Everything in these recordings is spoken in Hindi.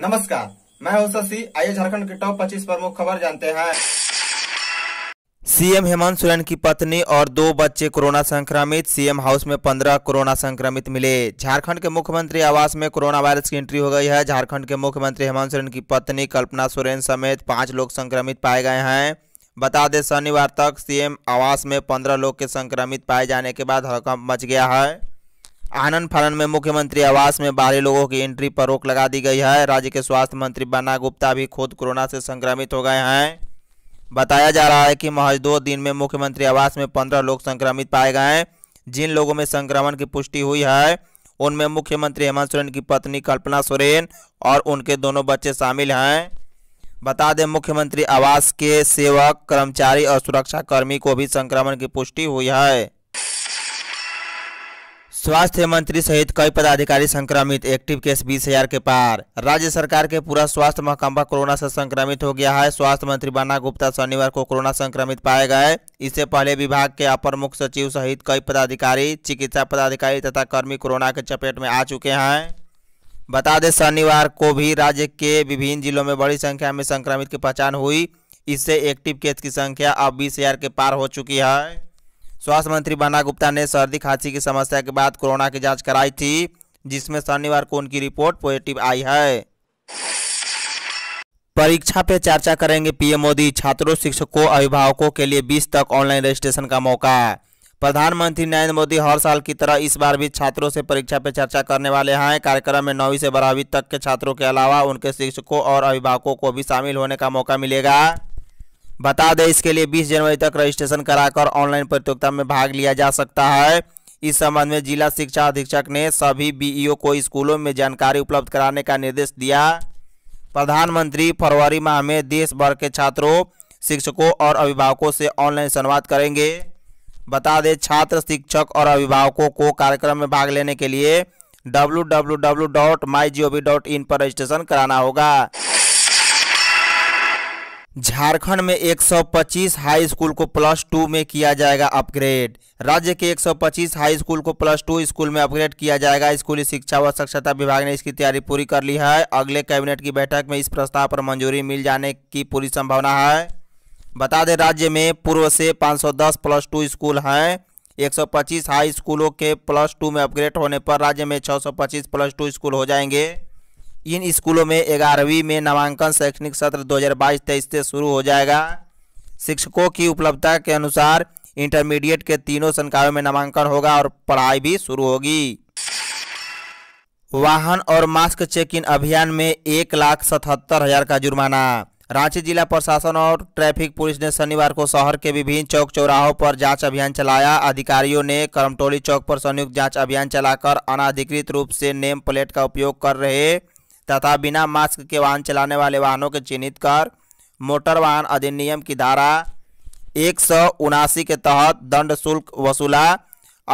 नमस्कार मैं हूं शशि आइए झारखंड के टॉप 25 प्रमुख खबर जानते हैं सीएम हेमंत सोरेन की पत्नी और दो बच्चे कोरोना संक्रमित सीएम हाउस में पंद्रह कोरोना संक्रमित मिले झारखंड के मुख्यमंत्री आवास में कोरोना वायरस की एंट्री हो गई है झारखंड के मुख्यमंत्री हेमंत सोरेन की पत्नी कल्पना सोरेन समेत पांच लोग संक्रमित पाए गए हैं बता दें शनिवार तक सीएम आवास में पंद्रह लोग के संक्रमित पाए जाने के बाद हड़कंप मच गया है आनंद फानन में मुख्यमंत्री आवास में बाहरी लोगों की एंट्री पर रोक लगा दी गई है राज्य के स्वास्थ्य मंत्री बन्ना गुप्ता भी खुद कोरोना से संक्रमित हो गए हैं बताया जा रहा है कि महज दो दिन में मुख्यमंत्री आवास में पंद्रह लोग संक्रमित पाए गए हैं जिन लोगों में संक्रमण की पुष्टि हुई है उनमें मुख्यमंत्री हेमंत सोरेन की पत्नी कल्पना सोरेन और उनके दोनों बच्चे शामिल हैं बता दें मुख्यमंत्री आवास के सेवक कर्मचारी और सुरक्षाकर्मी को भी संक्रमण की पुष्टि हुई है स्वास्थ्य मंत्री सहित कई पदाधिकारी संक्रमित एक्टिव केस बीस हजार के पार राज्य सरकार के पूरा स्वास्थ्य महकमा कोरोना से संक्रमित हो गया है स्वास्थ्य मंत्री बन्ना गुप्ता शनिवार को कोरोना संक्रमित पाए गए इससे पहले विभाग के अपर मुख्य सचिव सहित कई पदाधिकारी चिकित्सा पदाधिकारी तथा कर्मी कोरोना के चपेट में आ चुके हैं बता दें शनिवार को भी राज्य के विभिन्न जिलों में बड़ी संख्या में संक्रमित की पहचान हुई इससे एक्टिव केस की संख्या अब बीस के पार हो चुकी है स्वास्थ्य मंत्री बन्ना गुप्ता ने सर्दी खांसी की समस्या के बाद कोरोना की जांच कराई थी जिसमें शनिवार को उनकी रिपोर्ट पॉजिटिव आई है परीक्षा पे चर्चा करेंगे पीएम मोदी छात्रों शिक्षकों अभिभावकों के लिए 20 तक ऑनलाइन रजिस्ट्रेशन का मौका प्रधानमंत्री नरेंद्र मोदी हर साल की तरह इस बार भी छात्रों से परीक्षा पे चर्चा करने वाले हैं कार्यक्रम में नौवीं से बारहवीं तक के छात्रों के अलावा उनके शिक्षकों और अभिभावकों को भी शामिल होने का मौका मिलेगा बता दें इसके लिए 20 जनवरी तक रजिस्ट्रेशन कराकर ऑनलाइन प्रतियोगिता में भाग लिया जा सकता है इस संबंध में जिला शिक्षा अधीक्षक ने सभी बीईओ को स्कूलों में जानकारी उपलब्ध कराने का निर्देश दिया प्रधानमंत्री फरवरी माह में देश भर के छात्रों शिक्षकों और अभिभावकों से ऑनलाइन संवाद करेंगे बता दें छात्र शिक्षक और अभिभावकों को कार्यक्रम में भाग लेने के लिए डब्ल्यू पर रजिस्ट्रेशन कराना होगा झारखंड में 125 हाई स्कूल को प्लस टू में किया जाएगा अपग्रेड राज्य के 125 हाई स्कूल को प्लस टू स्कूल में अपग्रेड किया जाएगा स्कूली शिक्षा व साक्षरता विभाग ने इसकी तैयारी पूरी कर ली है अगले कैबिनेट की बैठक में इस प्रस्ताव पर मंजूरी मिल जाने की पूरी संभावना है बता दें राज्य में पूर्व से पाँच प्लस टू स्कूल हैं 125 हाई स्कूलों के प्लस टू में अपग्रेड होने पर राज्य में 625 प्लस टू स्कूल हो जाएंगे इन स्कूलों में ग्यारहवीं में नामांकन शैक्षणिक सत्र 2022-23 से शुरू हो जाएगा शिक्षकों की उपलब्धता के अनुसार इंटरमीडिएट के तीनों संकायों में नामांकन होगा और पढ़ाई भी शुरू होगी वाहन और मास्क चेक इन अभियान में एक लाख सतहत्तर हजार का जुर्माना रांची जिला प्रशासन और ट्रैफिक पुलिस ने शनिवार को शहर के विभिन्न चौक चौराहों पर जांच अभियान चलाया अधिकारियों ने करमटोली चौक पर संयुक्त जांच अभियान चलाकर अनाधिकृत रूप से नेम प्लेट का उपयोग कर रहे तथा बिना मास्क के वाहन चलाने वाले वाहनों के चिन्हित कर मोटर वाहन अधिनियम की धारा एक के तहत दंड शुल्क वसूला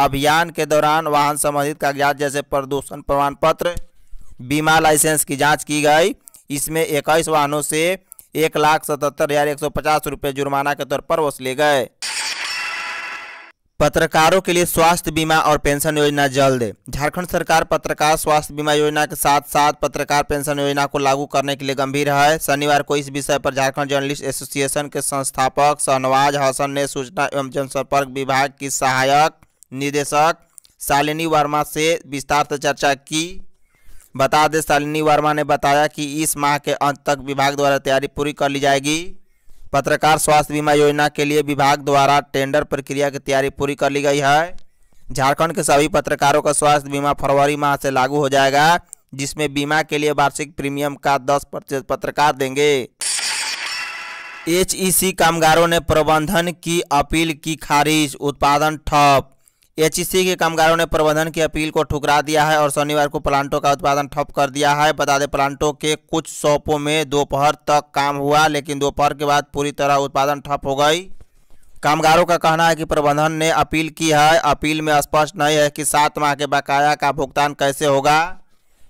अभियान के दौरान वाहन संबंधित कागजात जैसे प्रदूषण प्रमाण पत्र बीमा लाइसेंस की जांच की गई इसमें इक्कीस वाहनों से एक लाख सतहत्तर हज़ार एक सौ पचास रुपये जुर्माना के तौर पर वसूले गए पत्रकारों के लिए स्वास्थ्य बीमा और पेंशन योजना जल्द झारखंड सरकार पत्रकार स्वास्थ्य बीमा योजना के साथ साथ पत्रकार पेंशन योजना को लागू करने के लिए गंभीर है शनिवार को इस विषय पर झारखंड जर्नलिस्ट एसोसिएशन के संस्थापक शहनवाज हसन ने सूचना एवं जनसंपर्क विभाग की सहायक निदेशक शालिनी वर्मा से विस्तार से चर्चा की बता दें शालिनी वर्मा ने बताया कि इस माह के अंत तक विभाग द्वारा तैयारी पूरी कर ली जाएगी पत्रकार स्वास्थ्य बीमा योजना के लिए विभाग द्वारा टेंडर प्रक्रिया की तैयारी पूरी कर ली गई है झारखंड के सभी पत्रकारों का स्वास्थ्य बीमा फरवरी माह से लागू हो जाएगा जिसमें बीमा के लिए वार्षिक प्रीमियम का दस प्रतिशत पत्रकार देंगे एच कामगारों ने प्रबंधन की अपील की खारिज उत्पादन ठप एच के कामगारों ने प्रबंधन की अपील को ठुकरा दिया है और शनिवार को प्लांटों का उत्पादन ठप कर दिया है बता दें प्लांटों के कुछ शॉपों में दोपहर तक काम हुआ लेकिन दोपहर के बाद पूरी तरह उत्पादन ठप हो गई कामगारों का कहना है कि प्रबंधन ने अपील की है अपील में स्पष्ट नहीं है कि सात माह के बकाया का भुगतान कैसे होगा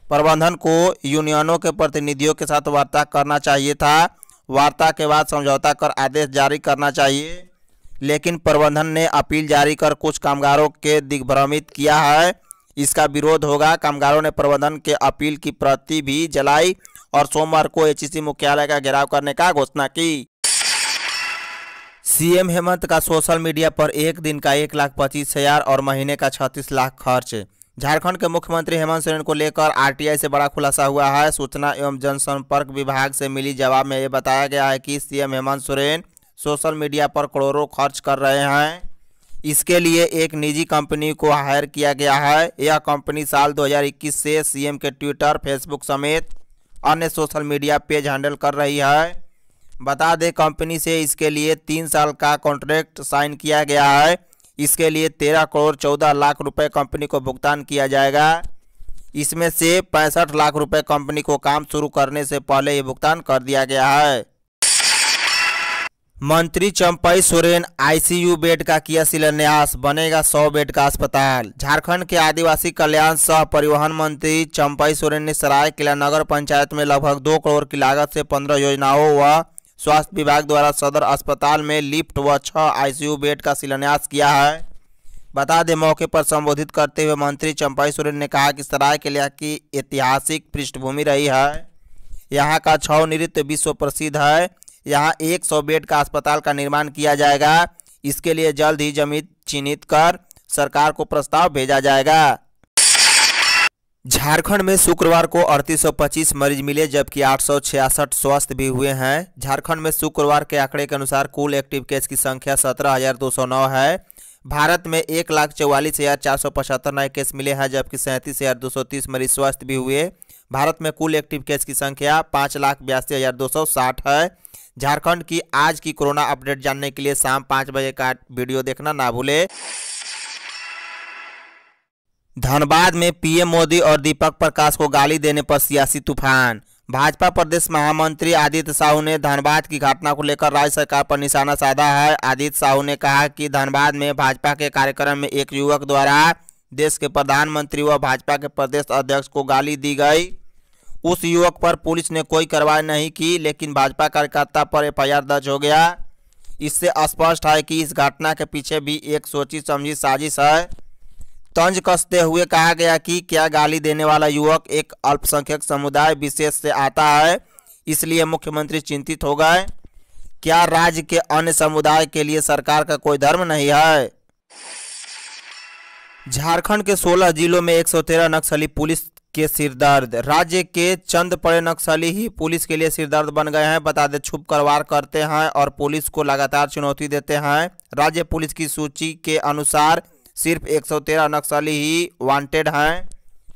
प्रबंधन को यूनियनों के प्रतिनिधियों के साथ वार्ता करना चाहिए था वार्ता के बाद समझौता कर आदेश जारी करना चाहिए लेकिन प्रबंधन ने अपील जारी कर कुछ कामगारों के दिग्भ्रमित किया है इसका विरोध होगा कामगारों ने प्रबंधन के अपील की प्रति भी जलाई और सोमवार को एचईसी मुख्यालय का घेराव करने का घोषणा की सीएम हेमंत का सोशल मीडिया पर एक दिन का एक लाख पच्चीस हजार और महीने का छत्तीस लाख खर्च झारखंड के मुख्यमंत्री हेमंत सोरेन को लेकर आरटीआई से बड़ा खुलासा हुआ है सूचना एवं जनसंपर्क विभाग से मिली जवाब में यह बताया गया है कि CM Hemant Soren social media पर करोड़ों खर्च कर रहे हैं इसके लिए एक निजी कंपनी को हायर किया गया है यह कंपनी साल 2021 से सीएम के ट्विटर फेसबुक समेत अन्य सोशल मीडिया पेज हैंडल कर रही है बता दें कंपनी से इसके लिए तीन साल का कॉन्ट्रैक्ट साइन किया गया है इसके लिए तेरह करोड़ चौदह लाख रुपए कंपनी को भुगतान किया जाएगा इसमें से पैंसठ लाख रुपए कंपनी को काम शुरू करने से पहले ही भुगतान कर दिया गया है मंत्री चंपई सोरेन आईसीयू बेड का किया शिलान्यास बनेगा सौ बेड का अस्पताल झारखंड के आदिवासी कल्याण सह परिवहन मंत्री चंपई सोरेन ने सराय किला नगर पंचायत में लगभग दो करोड़ की लागत से पंद्रह योजनाओं व स्वास्थ्य विभाग द्वारा सदर अस्पताल में लिफ्ट व छह आईसीयू बेड का शिलान्यास किया है बता दें मौके पर संबोधित करते हुए मंत्री चंपाई सोरेन ने कहा कि सराय किला की ऐतिहासिक पृष्ठभूमि रही है यहाँ का छव नृत्य विश्व प्रसिद्ध है यहाँ एक सौ बेड का अस्पताल का निर्माण किया जाएगा इसके लिए जल्द ही जमीन चिन्हित कर सरकार को प्रस्ताव भेजा जाएगा झारखंड में शुक्रवार को 3825 मरीज मिले जबकि आठ स्वस्थ भी हुए हैं झारखंड में शुक्रवार के आंकड़े के अनुसार कुल एक्टिव केस की संख्या 17,209 है भारत में एक लाख चौवालीस हज़ार चार सौ पचहत्तर नए केस मिले हैं जबकि सैंतीस हज़ार दो सौ तीस मरीज स्वस्थ भी हुए भारत में कुल एक्टिव केस की संख्या पाँच लाख बयासी हज़ार दो सौ साठ है झारखंड की आज की कोरोना अपडेट जानने के लिए शाम पाँच बजे का वीडियो देखना ना भूले धनबाद में पीएम मोदी और दीपक प्रकाश को गाली देने पर सियासी तूफान भाजपा प्रदेश महामंत्री आदित्य साहू ने धनबाद की घटना को लेकर राज्य सरकार पर निशाना साधा है आदित्य साहू ने कहा कि धनबाद में भाजपा के कार्यक्रम में एक युवक द्वारा देश के प्रधानमंत्री व भाजपा के प्रदेश अध्यक्ष को गाली दी गई उस युवक पर पुलिस ने कोई कार्रवाई नहीं की लेकिन भाजपा कार्यकर्ता पर एफआईआर दर्ज हो गया इससे स्पष्ट है कि इस घटना के पीछे भी एक सोची समझी साजिश है तंज कसते हुए कहा गया कि क्या गाली देने वाला युवक एक अल्पसंख्यक समुदाय विशेष से आता है इसलिए मुख्यमंत्री चिंतित हो गए क्या राज्य के अन्य समुदाय के लिए सरकार का कोई धर्म नहीं है झारखंड के 16 जिलों में 113 नक्सली पुलिस के सिरदर्द राज्य के चंद पड़े नक्सली ही पुलिस के लिए सिरदर्द बन गए हैं बता दें छुप करवार करते हैं और पुलिस को लगातार चुनौती देते हैं राज्य पुलिस की सूची के अनुसार सिर्फ 113 नक्सली ही वांटेड हैं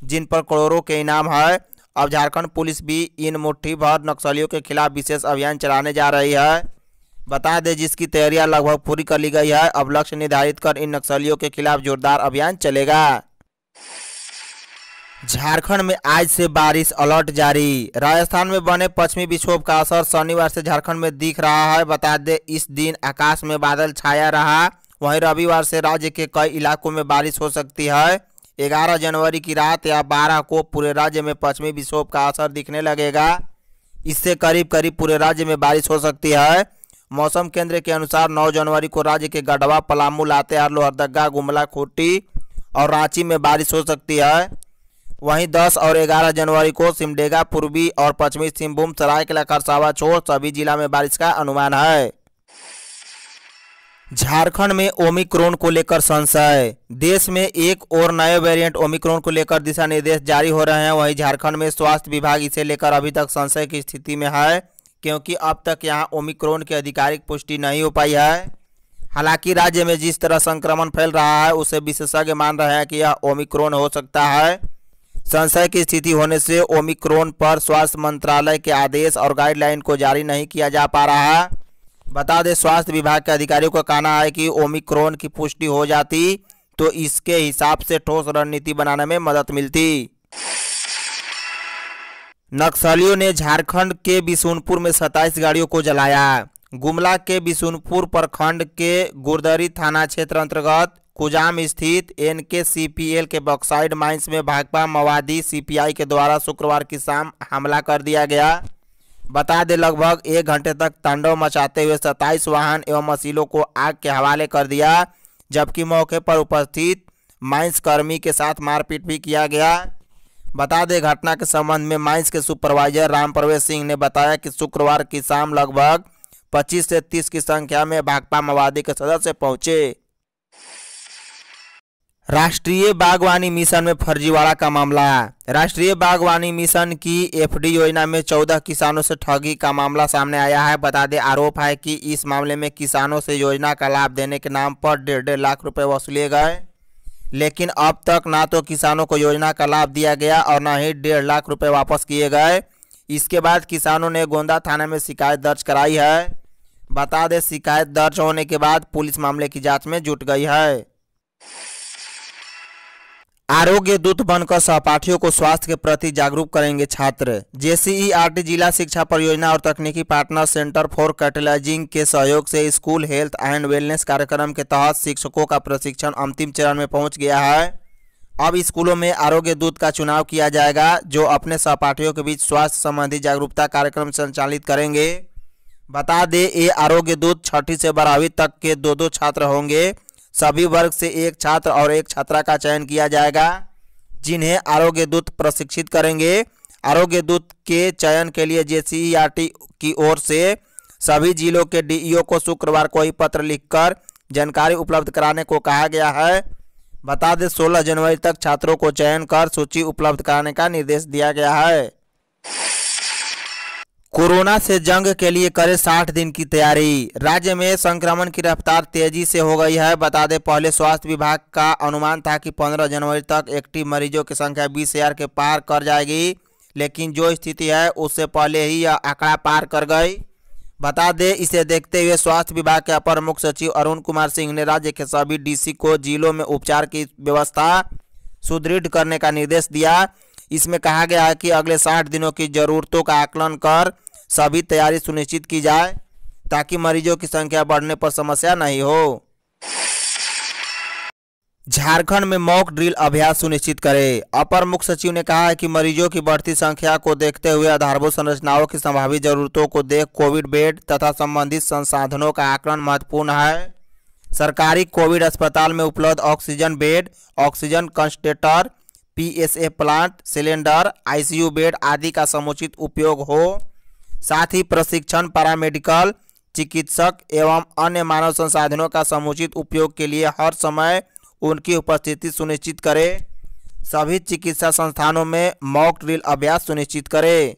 जिन पर करोड़ों के इनाम है अब झारखंड पुलिस भी इन मुठ्ठी भर नक्सलियों के खिलाफ विशेष अभियान चलाने जा रही है बता दें जिसकी तैयारियां लगभग पूरी कर ली गई है अब लक्ष्य निर्धारित कर इन नक्सलियों के खिलाफ जोरदार अभियान चलेगा झारखंड में आज से बारिश अलर्ट जारी राजस्थान में बने पश्चिमी विक्षोभ का असर शनिवार से झारखंड में दिख रहा है बता दें इस दिन आकाश में बादल छाया रहा वहीं रविवार से राज्य के कई इलाकों में बारिश हो सकती है 11 जनवरी की रात या 12 को पूरे राज्य में पश्चिमी विक्षोभ का असर दिखने लगेगा इससे करीब करीब पूरे राज्य में बारिश हो सकती है मौसम केंद्र के अनुसार 9 जनवरी को राज्य के गढ़वा पलामू लातेहार लोहरदगा गुमला खूटी और रांची में बारिश हो सकती है वहीं 10 और 11 जनवरी को सिमडेगा पूर्वी और पश्चिमी सिंहभूम सरायकला खरसावा छोड़ सभी जिला में बारिश का अनुमान है झारखंड में ओमिक्रोन को लेकर संशय देश में एक और नए वेरिएंट ओमिक्रोन को लेकर दिशा निर्देश जारी हो रहे हैं वहीं झारखंड में स्वास्थ्य विभाग इसे लेकर अभी तक संशय की स्थिति में है क्योंकि अब तक यहां ओमिक्रोन की आधिकारिक पुष्टि नहीं हो पाई है हालांकि राज्य में जिस तरह संक्रमण फैल रहा है उसे विशेषज्ञ मान रहे हैं कि यह ओमिक्रोन हो सकता है संशय की स्थिति होने से ओमिक्रोन पर स्वास्थ्य मंत्रालय के आदेश और गाइडलाइन को जारी नहीं किया जा पा रहा है बता दें स्वास्थ्य विभाग के अधिकारियों का कहना है कि ओमिक्रोन की पुष्टि हो जाती तो इसके हिसाब से ठोस रणनीति बनाने में मदद मिलती नक्सलियों ने झारखंड के बिशुनपुर में सत्ताईस गाड़ियों को जलाया गुमला के बिशुनपुर प्रखंड के गुरदरी थाना क्षेत्र अंतर्गत कुजाम स्थित एनकेसीपीएल के बॉक्साइड माइंस में भाकपा मवादी सीपीआई के द्वारा शुक्रवार की शाम हमला कर दिया गया बता दें लगभग एक घंटे तक तांडव मचाते हुए सत्ताईस वाहन एवं मशीनों को आग के हवाले कर दिया जबकि मौके पर उपस्थित माइंस कर्मी के साथ मारपीट भी किया गया बता दें घटना के संबंध में माइंस के सुपरवाइजर राम प्रवेश सिंह ने बताया कि शुक्रवार की शाम लगभग 25 से 30 की संख्या में भाकपा माओवादी के सदस्य पहुंचे राष्ट्रीय बागवानी मिशन में फर्जीवाड़ा का मामला राष्ट्रीय बागवानी मिशन की एफडी योजना में चौदह किसानों से ठगी का मामला सामने आया है बता दें आरोप है कि इस मामले में किसानों से योजना का लाभ देने के नाम पर डेढ़ डेढ़ लाख रुपए वसूले गए लेकिन अब तक ना तो किसानों को योजना का लाभ दिया गया और ना ही डेढ़ लाख रुपए वापस किए गए इसके बाद किसानों ने गोंदा थाना में शिकायत दर्ज कराई है बता दें शिकायत दर्ज होने के बाद पुलिस मामले की जांच में जुट गई है आरोग्य दूत बनकर सहपाठियों को स्वास्थ्य के प्रति जागरूक करेंगे छात्र जेसीईआरटी जिला शिक्षा परियोजना और तकनीकी पार्टनर सेंटर फॉर कैटलाइजिंग के सहयोग से स्कूल हेल्थ एंड वेलनेस कार्यक्रम के तहत शिक्षकों का प्रशिक्षण अंतिम चरण में पहुंच गया है अब स्कूलों में आरोग्य दूत का चुनाव किया जाएगा जो अपने सहपाठियों के बीच स्वास्थ्य संबंधी जागरूकता कार्यक्रम संचालित करेंगे बता दें ये आरोग्य दूत छठी से बारहवीं तक के दो दो छात्र होंगे सभी वर्ग से एक छात्र और एक छात्रा का चयन किया जाएगा जिन्हें आरोग्य दूत प्रशिक्षित करेंगे आरोग्य दूत के चयन के लिए जे की ओर से सभी जिलों के डीईओ को शुक्रवार को ही पत्र लिखकर जानकारी उपलब्ध कराने को कहा गया है बता दें 16 जनवरी तक छात्रों को चयन कर सूची उपलब्ध कराने का निर्देश दिया गया है कोरोना से जंग के लिए करे 60 दिन की तैयारी राज्य में संक्रमण की रफ्तार तेजी से हो गई है बता दें पहले स्वास्थ्य विभाग का अनुमान था कि 15 जनवरी तक एक्टिव मरीजों की संख्या बीस हजार के पार कर जाएगी लेकिन जो स्थिति है उससे पहले ही यह आंकड़ा पार कर गई बता दें इसे देखते हुए स्वास्थ्य विभाग के अपर मुख्य सचिव अरुण कुमार सिंह ने राज्य के सभी डीसी को जिलों में उपचार की व्यवस्था सुदृढ़ करने का निर्देश दिया इसमें कहा गया है कि अगले साठ दिनों की जरूरतों का आकलन कर सभी तैयारी सुनिश्चित की जाए ताकि मरीजों की संख्या बढ़ने पर समस्या नहीं हो झारखंड में मॉक ड्रिल अभ्यास सुनिश्चित करें अपर मुख्य सचिव ने कहा है कि मरीजों की बढ़ती संख्या को देखते हुए आधारभूत संरचनाओं की संभावित जरूरतों को देख कोविड बेड तथा संबंधित संसाधनों का आकलन महत्वपूर्ण है सरकारी कोविड अस्पताल में उपलब्ध oxygen bed oxygen concentrator PSA plant cylinder ICU bed आदि का समुचित उपयोग हो साथ ही प्रशिक्षण पैरामेडिकल चिकित्सक एवं अन्य मानव संसाधनों का समुचित उपयोग के लिए हर समय उनकी उपस्थिति सुनिश्चित करें सभी चिकित्सा संस्थानों में मॉक ड्रिल अभ्यास सुनिश्चित करें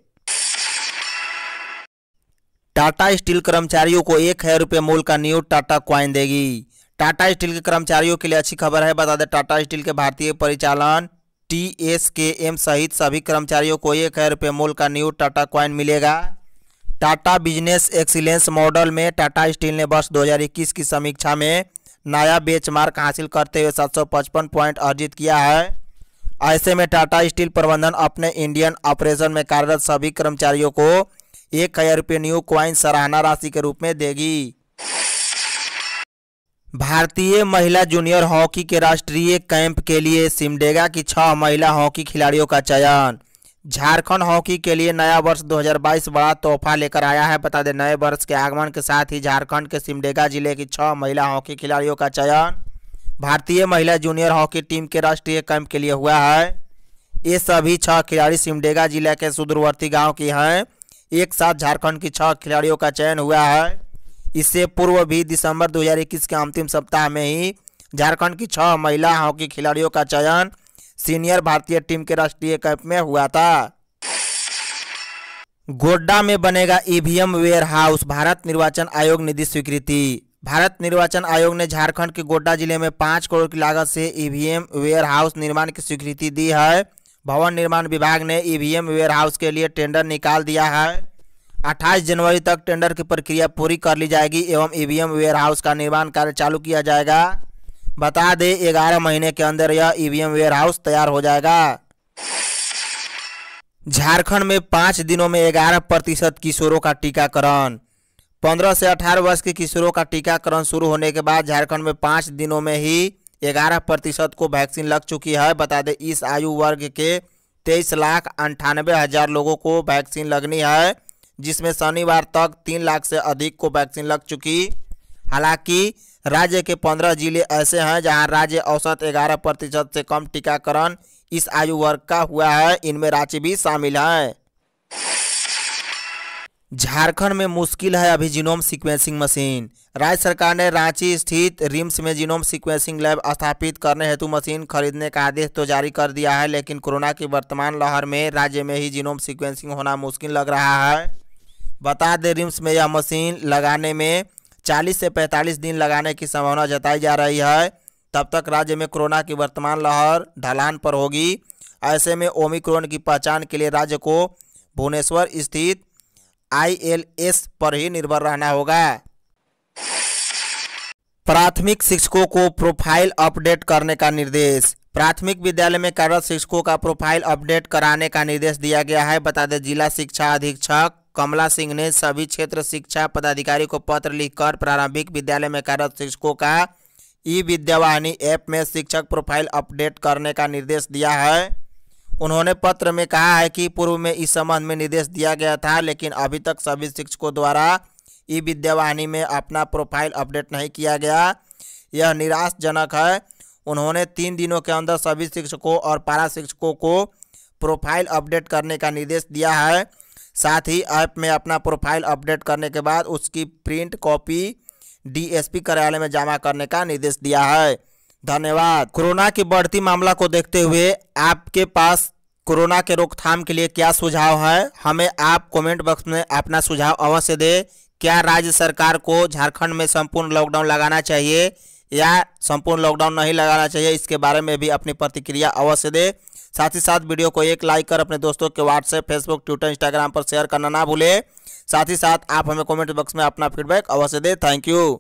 टाटा स्टील कर्मचारियों को एक हजार रुपये मूल का न्यू टाटा क्वाइन देगी टाटा स्टील के कर्मचारियों के लिए अच्छी खबर है बता दें टाटा स्टील के भारतीय परिचालन टी एस के एम सहित सभी कर्मचारियों को एक हजार रुपये मूल का न्यू टाटा क्वाइन मिलेगा टाटा बिजनेस एक्सीलेंस मॉडल में टाटा स्टील ने वर्ष 2021 की समीक्षा में नया बेचमार्क हासिल करते हुए 755 पॉइंट अर्जित किया है ऐसे में टाटा स्टील प्रबंधन अपने इंडियन ऑपरेशन में कार्यरत सभी कर्मचारियों को एक हजार रुपये न्यू क्वाइन सराहना राशि के रूप में देगी भारतीय महिला जूनियर हॉकी के राष्ट्रीय कैंप के लिए सिमडेगा की छह महिला हॉकी खिलाड़ियों का चयन झारखंड हॉकी के लिए नया वर्ष 2022 बड़ा तोहफा लेकर आया है बता दें नए वर्ष के आगमन के साथ ही झारखंड के सिमडेगा जिले की छह महिला हॉकी खिलाड़ियों का चयन भारतीय महिला जूनियर हॉकी टीम के राष्ट्रीय कैंप के लिए हुआ है ये सभी छह खिलाड़ी सिमडेगा जिले के सुदूरवर्ती गाँव की हैं एक साथ झारखंड की छह खिलाड़ियों का चयन हुआ है इससे पूर्व भी दिसंबर दो के अंतिम सप्ताह में ही झारखंड की छह महिला हॉकी खिलाड़ियों का चयन सीनियर भारतीय टीम के राष्ट्रीय कैंप में हुआ था गोड्डा में बनेगा ईवीएम वेयर हाउस भारत निर्वाचन आयोग निधि स्वीकृति भारत निर्वाचन आयोग ने झारखंड के गोड्डा जिले में पाँच करोड़ की लागत से ईवीएम वेयर हाउस निर्माण की स्वीकृति दी है भवन निर्माण विभाग ने ईवीएम वेयर हाउस के लिए टेंडर निकाल दिया है 28 जनवरी तक टेंडर की प्रक्रिया पूरी कर ली जाएगी एवं ईवीएम वेयर हाउस का निर्माण कार्य चालू किया जाएगा बता दें ग्यारह महीने के अंदर यह ईवीएम वेयर हाउस तैयार हो जाएगा झारखंड में पाँच दिनों में ग्यारह प्रतिशत किशोरों का टीकाकरण पंद्रह से अठारह वर्ष के किशोरों का टीकाकरण शुरू होने के बाद झारखंड में पाँच दिनों में ही ग्यारह प्रतिशत को वैक्सीन लग चुकी है बता दें इस आयु वर्ग के तेईस लाख अंठानबे हज़ार लोगों को वैक्सीन लगनी है जिसमें शनिवार तक तीन लाख से अधिक को वैक्सीन लग चुकी हालांकि राज्य के पंद्रह जिले ऐसे हैं जहां राज्य औसत ग्यारह प्रतिशत से कम टीकाकरण इस आयु वर्ग का हुआ है इनमें रांची भी शामिल है झारखंड में मुश्किल है अभी जीनोम सीक्वेंसिंग मशीन राज्य सरकार ने रांची स्थित रिम्स में जीनोम सीक्वेंसिंग लैब स्थापित करने हेतु मशीन खरीदने का आदेश तो जारी कर दिया है लेकिन कोरोना की वर्तमान लहर में राज्य में ही जीनोम सीक्वेंसिंग होना मुश्किल लग रहा है बता दें रिम्स में यह मशीन लगाने में चालीस से पैंतालीस दिन लगाने की संभावना जताई जा रही है तब तक राज्य में कोरोना की वर्तमान लहर ढलान पर होगी ऐसे में ओमिक्रोन की पहचान के लिए राज्य को भुवनेश्वर स्थित आईएलएस पर ही निर्भर रहना होगा प्राथमिक शिक्षकों को प्रोफाइल अपडेट करने का निर्देश प्राथमिक विद्यालय में कार्यरत शिक्षकों का प्रोफाइल अपडेट कराने का निर्देश दिया गया है बता दें जिला शिक्षा अधीक्षक कमला सिंह ने सभी क्षेत्र शिक्षा पदाधिकारी को पत्र लिखकर प्रारंभिक विद्यालय में कार्यरत शिक्षकों का ई विद्यावाहिनी ऐप में शिक्षक प्रोफाइल अपडेट करने का निर्देश दिया है उन्होंने पत्र में कहा है कि पूर्व में इस संबंध में निर्देश दिया गया था लेकिन अभी तक सभी शिक्षकों द्वारा ई विद्यावाहिनी में अपना प्रोफाइल अपडेट नहीं किया गया यह निराशजनक है उन्होंने तीन दिनों के अंदर सभी शिक्षकों और पारा शिक्षकों को प्रोफाइल अपडेट करने का निर्देश दिया है साथ ही ऐप में अपना प्रोफाइल अपडेट करने के बाद उसकी प्रिंट कॉपी डीएसपी कार्यालय में जमा करने का निर्देश दिया है धन्यवाद कोरोना की बढ़ती मामला को देखते हुए आपके पास कोरोना के रोकथाम के लिए क्या सुझाव है हमें आप कमेंट बॉक्स में अपना सुझाव अवश्य दें क्या राज्य सरकार को झारखंड में संपूर्ण लॉकडाउन लगाना चाहिए या संपूर्ण लॉकडाउन नहीं लगाना चाहिए इसके बारे में भी अपनी प्रतिक्रिया अवश्य दें साथ ही साथ वीडियो को एक लाइक कर अपने दोस्तों के व्हाट्सएप फेसबुक ट्विटर इंस्टाग्राम पर शेयर करना ना भूले साथ ही साथ आप हमें कमेंट बॉक्स में अपना फीडबैक अवश्य दें थैंक यू